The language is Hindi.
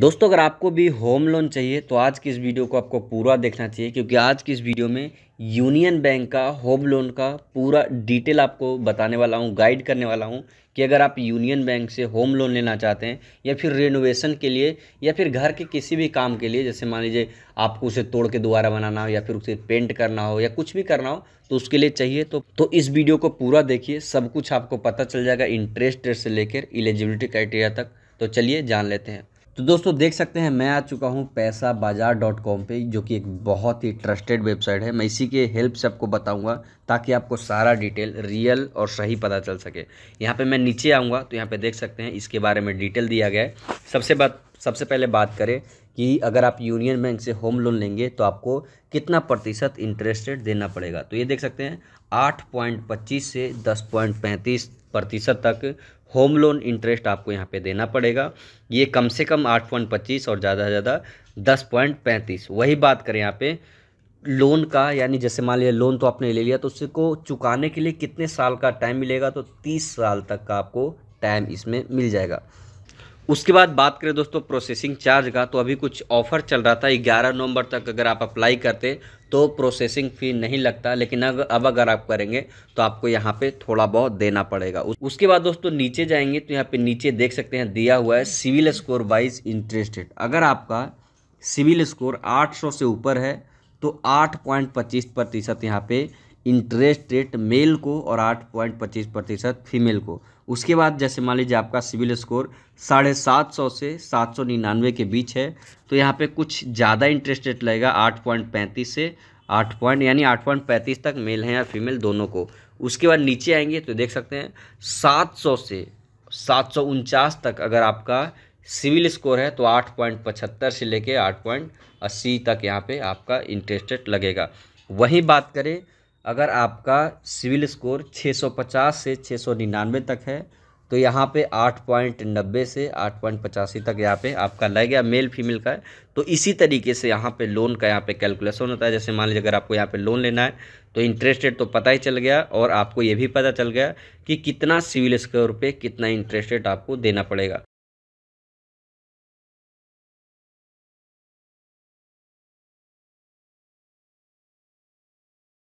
दोस्तों अगर आपको भी होम लोन चाहिए तो आज की इस वीडियो को आपको पूरा देखना चाहिए क्योंकि आज की इस वीडियो में यूनियन बैंक का होम लोन का पूरा डिटेल आपको बताने वाला हूँ गाइड करने वाला हूँ कि अगर आप यूनियन बैंक से होम लोन लेना चाहते हैं या फिर रेनोवेशन के लिए या फिर घर के किसी भी काम के लिए जैसे मान लीजिए आपको उसे तोड़ के दोबारा बनाना हो या फिर उसे पेंट करना हो या कुछ भी करना हो तो उसके लिए चाहिए तो तो इस वीडियो को पूरा देखिए सब कुछ आपको पता चल जाएगा इंटरेस्ट रेट से लेकर एलिजिबिलिटी क्राइटेरिया तक तो चलिए जान लेते हैं तो दोस्तों देख सकते हैं मैं आ चुका हूँ पैसा बाजार डॉट कॉम पर जो कि एक बहुत ही ट्रस्टेड वेबसाइट है मैं इसी के हेल्प से आपको बताऊँगा ताकि आपको सारा डिटेल रियल और सही पता चल सके यहाँ पे मैं नीचे आऊँगा तो यहाँ पे देख सकते हैं इसके बारे में डिटेल दिया गया है सबसे बात सबसे पहले बात करें कि अगर आप यूनियन बैंक से होम लोन लेंगे तो आपको कितना प्रतिशत इंटरेस्ट रेट देना पड़ेगा तो ये देख सकते हैं आठ पॉइंट पच्चीस से दस पॉइंट पैंतीस प्रतिशत तक होम लोन इंटरेस्ट आपको यहाँ पे देना पड़ेगा ये कम से कम आठ पॉइंट पच्चीस और ज़्यादा से ज़्यादा दस पॉइंट पैंतीस वही बात करें यहाँ पे लोन का यानी जैसे मान लिया लोन तो आपने ले लिया तो उसको चुकाने के लिए कितने साल का टाइम मिलेगा तो तीस साल तक का आपको टाइम इसमें मिल जाएगा उसके बाद बात करें दोस्तों प्रोसेसिंग चार्ज का तो अभी कुछ ऑफर चल रहा था ग्यारह नवंबर तक अगर आप अप्लाई करते तो प्रोसेसिंग फ़ी नहीं लगता लेकिन अगर अब अगर आप करेंगे तो आपको यहाँ पे थोड़ा बहुत देना पड़ेगा उसके बाद दोस्तों नीचे जाएंगे तो यहाँ पे नीचे देख सकते हैं दिया हुआ है सिविल स्कोर वाइज इंटरेस्टेड अगर आपका सिविल स्कोर 800 से ऊपर है तो 8.25 प्रतिशत यहाँ पर इंटरेस्ट रेट मेल को और आठ प्रतिशत फीमेल को उसके बाद जैसे मान लीजिए आपका सिविल स्कोर साढ़े सात सौ से सात सौ निन्यानवे के बीच है तो यहाँ पे कुछ ज़्यादा इंटरेस्ट रेट लगेगा आठ पॉइंट पैंतीस से आठ पॉइंट यानी आठ पॉइंट पैंतीस तक मेल हैं या फीमेल दोनों को उसके बाद नीचे आएंगे तो देख सकते हैं सात सौ से सात सौ उनचास तक अगर आपका सिविल स्कोर है तो आठ पॉइंट पचहत्तर से लेके आठ पॉइंट अस्सी तक यहाँ पर आपका इंटरेस्ट रेट लगेगा वहीं बात करें अगर आपका सिविल स्कोर 650 से 699 तक है तो यहाँ पे 8.90 से 8.85 तक यहाँ पे आपका लग गया मेल फीमेल का है तो इसी तरीके से यहाँ पे लोन का यहाँ पे कैलकुलेशन होता है जैसे मान लीजिए अगर आपको यहाँ पे लोन लेना है तो इंटरेस्ट रेट तो पता ही चल गया और आपको ये भी पता चल गया कि कितना सिविल स्कोर पे कितना इंटरेस्ट रेट आपको देना पड़ेगा